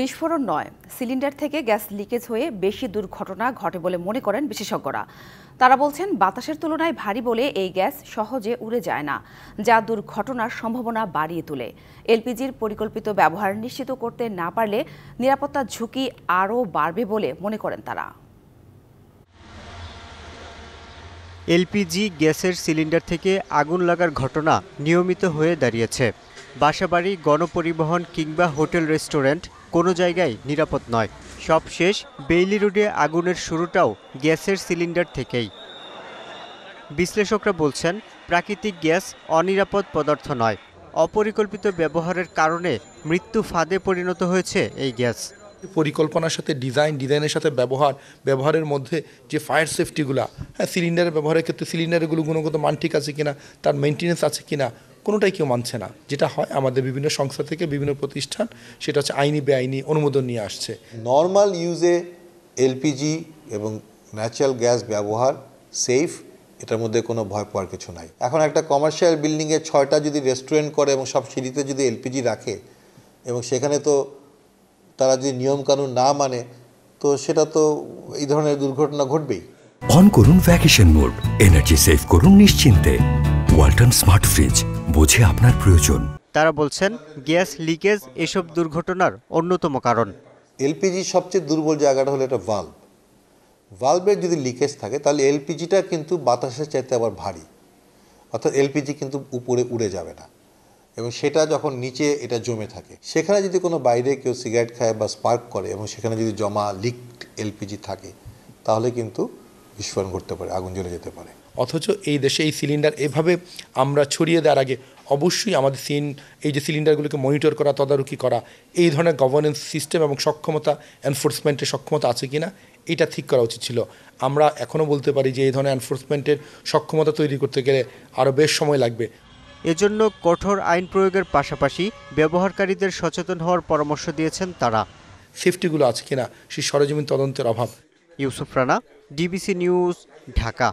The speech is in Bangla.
বিস্ফোরণ নয় সিলিন্ডার থেকে গ্যাস লিকেজ হয়ে বেশি দুর্ঘটনা ঘটে বলে মনে করেন বিশেষজ্ঞরা তারা বলছেন বাতাসের তুলনায় ভারী বলে এই গ্যাস সহজে উড়ে যায় না যা দুর্ঘটনার সম্ভাবনা বাড়িয়ে তোলে এলপিজির পরিকল্পিত ব্যবহার নিশ্চিত করতে না পারলে নিরাপত্তা ঝুঁকি আরও বাড়বে বলে মনে করেন তারা এলপিজি গ্যাসের সিলিন্ডার থেকে আগুন লাগার ঘটনা নিয়মিত হয়ে দাঁড়িয়েছে বাসাবাড়ি গণপরিবহন কিংবা হোটেল রেস্টুরেন্ট কোনো জায়গায় নিরাপদ নয় সব শেষ বেইলি রোডে আগুনের শুরুটাও গ্যাসের সিলিন্ডার থেকেই বিশ্লেষকরা বলছেন প্রাকৃতিক গ্যাস অনিরাপদ পদার্থ নয় অপরিকল্পিত ব্যবহারের কারণে মৃত্যু ফাঁদে পরিণত হয়েছে এই গ্যাস পরিকল্পনার সাথে ডিজাইন ডিজাইনের সাথে ব্যবহার ব্যবহারের মধ্যে যে ফায়ার সেফটিগুলো হ্যাঁ সিলিন্ডারের ব্যবহারের ক্ষেত্রে সিলিন্ডারগুলো গুণগত মান ঠিক আছে কিনা তার মেনটেন্যান্স আছে কিনা কোনোটাই কেউ মানছে না যেটা হয় আমাদের বিভিন্ন সংস্থা থেকে বিভিন্ন প্রতিষ্ঠান সেটা হচ্ছে আইনি বেআইনি অনুমোদন নিয়ে আসছে নর্মাল ইউজে এলপিজি এবং ন্যাচারাল গ্যাস ব্যবহার সেফ এটার মধ্যে কোনো ভয় পাওয়ার কিছু নাই এখন একটা কমার্শিয়াল বিল্ডিংয়ে ছয়টা যদি রেস্টুরেন্ট করে এবং সব সিঁড়িতে যদি এলপিজি রাখে এবং সেখানে তো তারা যদি নিয়মকানুন না মানে তো সেটা তো এই ধরনের দুর্ঘটনা ঘটবেই অন করুন ভ্যাকেশন মোড এনার্জি সেভ করুন নিশ্চিন্তে ওয়ালটন স্মার্ট ফ্রিজ বোঝে আপনার প্রয়োজন তারা বলছেন গ্যাস লিকেজ এসব দুর্ঘটনার অন্যতম কারণ এলপিজির সবচেয়ে দুর্বল জায়গাটা হলো এটা ভাল্ব ভাল্বের যদি লিকেজ থাকে তাহলে এলপিজিটা কিন্তু বাতাসের চাইতে আবার ভারী অর্থাৎ এলপিজি কিন্তু উপরে উড়ে যাবে না এবং সেটা যখন নিচে এটা জমে থাকে সেখানে যদি কোনো বাইরে কেউ সিগারেট খায় বা স্পার্ক করে এবং সেখানে যদি জমা লিক এলপিজি থাকে তাহলে কিন্তু বিস্ফোরণ ঘটতে পারে আগুন জ্বলে যেতে পারে অথচ এই দেশে এই সিলিন্ডার এভাবে আমরা ছড়িয়ে দেওয়ার আগে অবশ্যই আমাদের সিন এই যে সিলিন্ডারগুলোকে মনিটর করা তদারকি করা এই ধরনের গভর্নেন্স সিস্টেম এবং সক্ষমতা এনফোর্সমেন্টের সক্ষমতা আছে কি না এটা ঠিক করা উচিত ছিল আমরা এখনও বলতে পারি যে এই ধরনের এনফোর্সমেন্টের সক্ষমতা তৈরি করতে গেলে আরও বেশ সময় লাগবে এজন্য কঠোর আইন প্রয়োগের পাশাপাশি ব্যবহারকারীদের সচেতন হওয়ার পরামর্শ দিয়েছেন তারা সেফটিগুলো আছে কিনা সেই সরজমিন তদন্তের অভাব यूसुफ राना डिबिसी निज़ ढाका